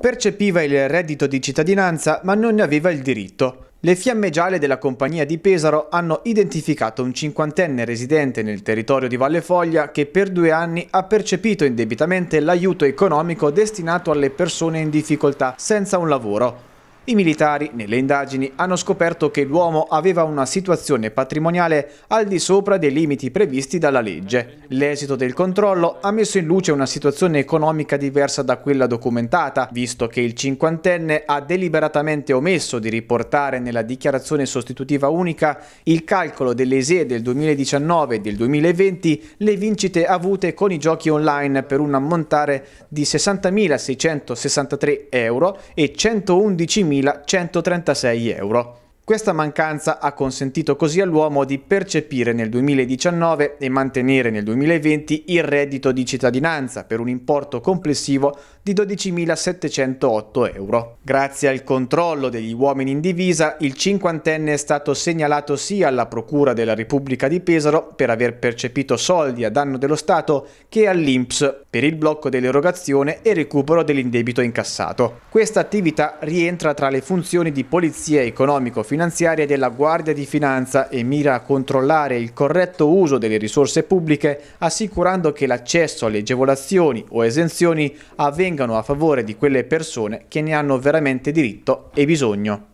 Percepiva il reddito di cittadinanza ma non ne aveva il diritto. Le fiamme gialle della compagnia di Pesaro hanno identificato un cinquantenne residente nel territorio di Valle Foglia che per due anni ha percepito indebitamente l'aiuto economico destinato alle persone in difficoltà senza un lavoro. I militari nelle indagini hanno scoperto che l'uomo aveva una situazione patrimoniale al di sopra dei limiti previsti dalla legge. L'esito del controllo ha messo in luce una situazione economica diversa da quella documentata, visto che il cinquantenne ha deliberatamente omesso di riportare nella dichiarazione sostitutiva unica il calcolo delle ISEE del 2019 e del 2020 le vincite avute con i giochi online per un ammontare di 60.663 euro e 111.000 1136 euro. Questa mancanza ha consentito così all'uomo di percepire nel 2019 e mantenere nel 2020 il reddito di cittadinanza per un importo complessivo di 12.708 euro. Grazie al controllo degli uomini in divisa, il cinquantenne è stato segnalato sia alla Procura della Repubblica di Pesaro per aver percepito soldi a danno dello Stato che all'INPS per il blocco dell'erogazione e recupero dell'indebito incassato. Questa attività rientra tra le funzioni di polizia economico-finanziaria finanziarie della Guardia di Finanza e mira a controllare il corretto uso delle risorse pubbliche assicurando che l'accesso alle agevolazioni o esenzioni avvengano a favore di quelle persone che ne hanno veramente diritto e bisogno.